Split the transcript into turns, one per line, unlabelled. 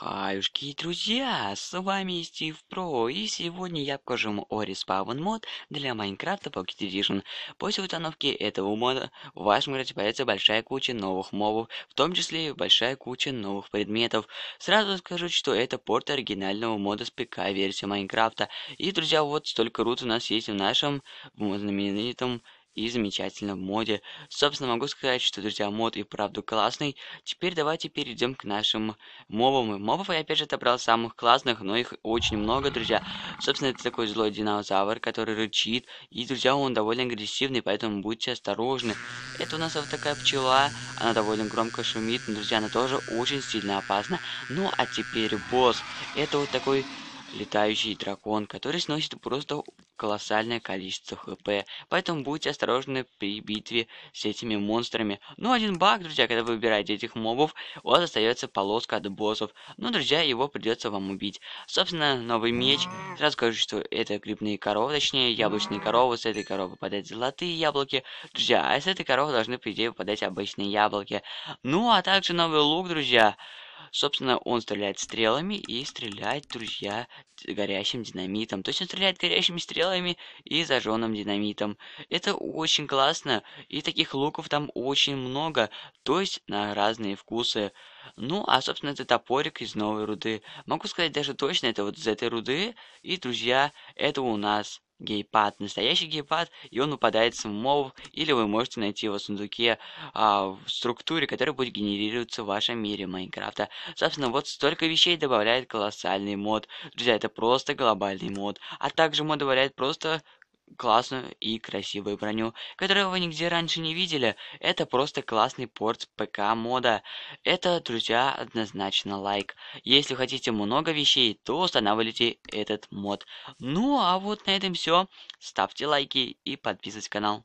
Хаюшки, и друзья, с вами Стив Про, и сегодня я покажу вам о Respawn мод для Майнкрафта Pocket Edition. После установки этого мода в вашем игре появится большая куча новых мобов, в том числе и большая куча новых предметов. Сразу скажу, что это порт оригинального мода с ПК версии Майнкрафта. И, друзья, вот столько рут у нас есть в нашем знаменитом и замечательно в моде. Собственно, могу сказать, что, друзья, мод и правду классный. Теперь давайте перейдем к нашим мобам. Мобов я опять же отобрал самых классных, но их очень много, друзья. Собственно, это такой злой динозавр, который рычит. И, друзья, он довольно агрессивный, поэтому будьте осторожны. Это у нас вот такая пчела. Она довольно громко шумит, но, друзья, она тоже очень сильно опасна. Ну, а теперь босс. Это вот такой летающий дракон, который сносит просто колоссальное количество хп, поэтому будьте осторожны при битве с этими монстрами. Ну, один баг, друзья, когда вы выбираете этих мобов, у вас остается полоска от боссов, но, ну, друзья, его придется вам убить. Собственно, новый меч, сразу скажу, что это грибные коровы, точнее, яблочные коровы, с этой коровы выпадают золотые яблоки, друзья, а с этой коровы должны, по идее, выпадать обычные яблоки. Ну, а также новый лук, друзья, Собственно, он стреляет стрелами и стреляет, друзья, горящим динамитом. То есть он стреляет горящими стрелами и зажженным динамитом. Это очень классно, и таких луков там очень много, то есть на разные вкусы. Ну, а, собственно, это топорик из новой руды. Могу сказать даже точно, это вот из этой руды. И, друзья, это у нас гейпад, настоящий гейпад, и он упадает с мов, или вы можете найти его в сундуке а, в структуре, которая будет генерироваться в вашем мире Майнкрафта. Собственно, вот столько вещей добавляет колоссальный мод. Друзья, это просто глобальный мод. А также мод добавляет просто классную и красивую броню, которую вы нигде раньше не видели. Это просто классный порт ПК мода. Это, друзья, однозначно лайк. Если хотите много вещей, то устанавливайте этот мод. Ну а вот на этом все. Ставьте лайки и подписывайтесь на канал.